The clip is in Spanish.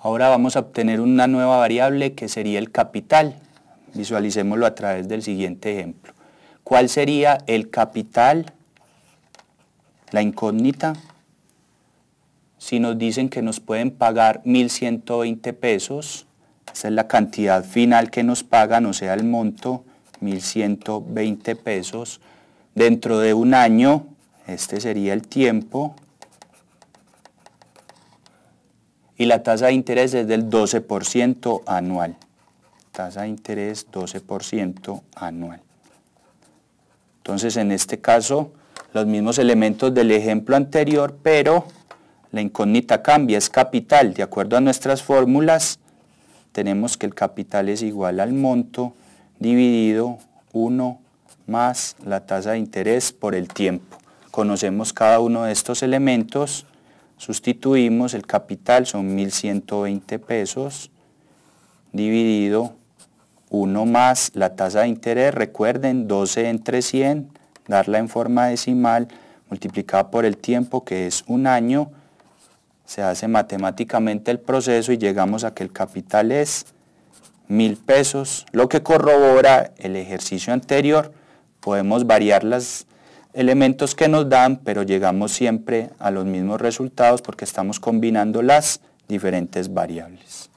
Ahora vamos a obtener una nueva variable que sería el capital. Visualicémoslo a través del siguiente ejemplo. ¿Cuál sería el capital, la incógnita, si nos dicen que nos pueden pagar 1.120 pesos? Esa es la cantidad final que nos pagan, o sea, el monto 1.120 pesos. Dentro de un año, este sería el tiempo, y la tasa de interés es del 12% anual. Tasa de interés 12% anual. Entonces, en este caso, los mismos elementos del ejemplo anterior, pero la incógnita cambia, es capital. De acuerdo a nuestras fórmulas, tenemos que el capital es igual al monto dividido 1 más la tasa de interés por el tiempo. Conocemos cada uno de estos elementos. Sustituimos el capital, son 1.120 pesos, dividido 1 más la tasa de interés, recuerden, 12 entre 100, darla en forma decimal, multiplicada por el tiempo, que es un año, se hace matemáticamente el proceso y llegamos a que el capital es mil pesos, lo que corrobora el ejercicio anterior. Podemos variar las elementos que nos dan, pero llegamos siempre a los mismos resultados porque estamos combinando las diferentes variables.